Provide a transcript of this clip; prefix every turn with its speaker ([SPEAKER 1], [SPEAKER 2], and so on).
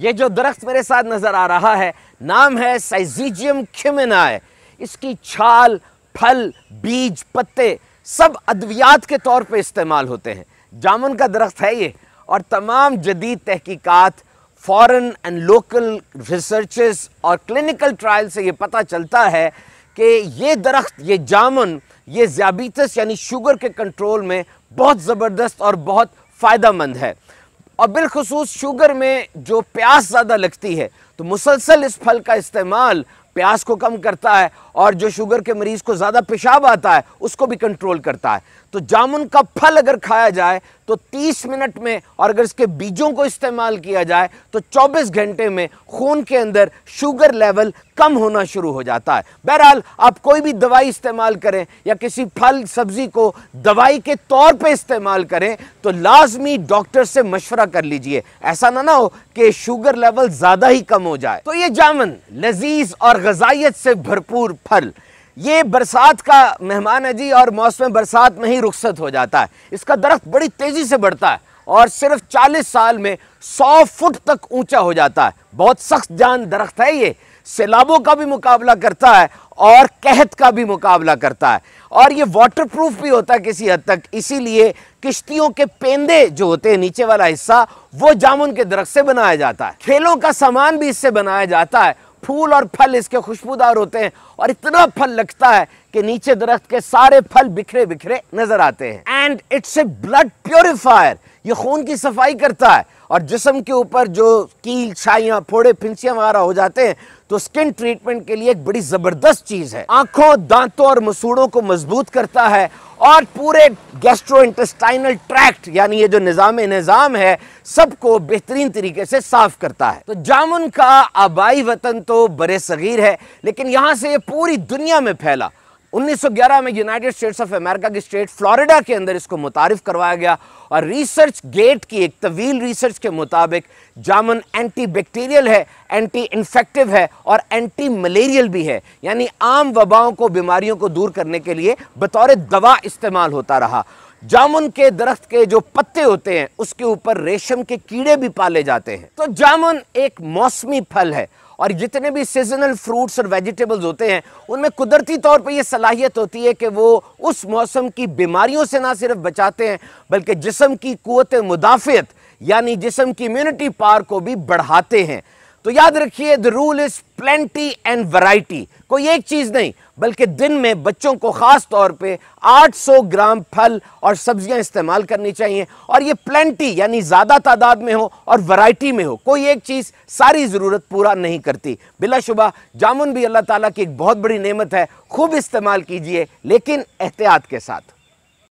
[SPEAKER 1] ये जो दरख्त मेरे साथ नज़र आ रहा है नाम है साइजीजियम खिमिनाए इसकी छाल फल बीज पत्ते सब अद्वियात के तौर पे इस्तेमाल होते हैं जामुन का दरख्त है ये और तमाम जदीद तहकीकात फॉरेन एंड लोकल रिसर्चेस और क्लिनिकल ट्रायल से ये पता चलता है कि ये दरख्त ये जामुन ये ज़्याबीतस यानी शुगर के कंट्रोल में बहुत ज़बरदस्त और बहुत फ़ायदा मंद है और बिलखसूस शुगर में जो प्यास ज़्यादा लगती है तो मुसलसल इस फल का इस्तेमाल प्यास को कम करता है और जो शुगर के मरीज़ को ज़्यादा पेशाब आता है उसको भी कंट्रोल करता है तो जामुन का फल अगर खाया जाए तो 30 मिनट में और अगर इसके बीजों को इस्तेमाल किया जाए तो 24 घंटे में खून के अंदर शुगर लेवल कम होना शुरू हो जाता है बहरहाल आप कोई भी दवाई इस्तेमाल करें या किसी फल सब्जी को दवाई के तौर पे इस्तेमाल करें तो लाजमी डॉक्टर से मशवरा कर लीजिए ऐसा ना ना हो कि शुगर लेवल ज़्यादा ही कम हो जाए तो ये जामन लजीज और गजाइत से भरपूर फल ये बरसात का मेहमान है जी और मौसम बरसात में ही रुखसत हो जाता है इसका दरख्त बड़ी तेज़ी से बढ़ता है और सिर्फ 40 साल में 100 फुट तक ऊंचा हो जाता है बहुत सख्त जान दरख्त है ये सैलाबों का भी मुकाबला करता है और कहत का भी मुकाबला करता है और ये वाटर प्रूफ भी होता है किसी हद तक इसीलिए किश्तियों के पेंदे जो होते हैं नीचे वाला हिस्सा वो जामुन के दरख्त से बनाया जाता है खेलों का सामान भी इससे बनाया जाता है फूल और फल इसके खुशबूदार होते हैं और इतना फल लगता है कि नीचे दरख्त के सारे फल बिखरे बिखरे नजर आते हैं and it's a blood purifier ये खून की सफाई करता है और जिसम के ऊपर जो कील छाइया फोड़े फिंसियां वगैरह हो जाते हैं तो स्किन ट्रीटमेंट के लिए एक बड़ी ज़बरदस्त चीज़ है आंखों दांतों और मसूड़ों को मजबूत करता है और पूरे गैस्ट्रो इंटेस्टाइनल ट्रैक्ट यानी ये जो निज़ाम निज़ाम है सबको बेहतरीन तरीके से साफ करता है तो जामुन का आबाई वतन तो बर सग़ीर है लेकिन यहाँ से ये पूरी दुनिया में फैला 1911 में यूनाइटेड स्टेट्स ऑफ अमेरिका की स्टेट फ्लोरिडा के अंदर इसको मुतारफ करवाया गया और रिसर्च गेट की एक तवील रिसर्च के मुताबिक जामन एंटी बैक्टीरियल है एंटी इन्फेक्टिव है और एंटी मलेरियल भी है यानी आम वबाओं को बीमारियों को दूर करने के लिए बतौर दवा इस्तेमाल होता रहा जामुन के दरख्त के जो पत्ते होते हैं उसके ऊपर रेशम के कीड़े भी पाले जाते हैं तो जामुन एक मौसमी फल है और जितने भी सीजनल फ्रूट्स और वेजिटेबल्स होते हैं उनमें कुदरती तौर पर यह सलाहियत होती है कि वो उस मौसम की बीमारियों से ना सिर्फ बचाते हैं बल्कि जिसम की कुत मुदाफियत यानी जिसम की इम्यूनिटी पावर को भी बढ़ाते हैं तो याद रखिए the rule is plenty and variety कोई एक चीज़ नहीं बल्कि दिन में बच्चों को ख़ास तौर पे 800 ग्राम फल और सब्जियां इस्तेमाल करनी चाहिए और ये प्लेंटी यानी ज़्यादा तादाद में हो और वैरायटी में हो कोई एक चीज़ सारी ज़रूरत पूरा नहीं करती बिलाशुबा जामुन भी अल्लाह ताला की एक बहुत बड़ी नेमत है खूब इस्तेमाल कीजिए लेकिन एहतियात के साथ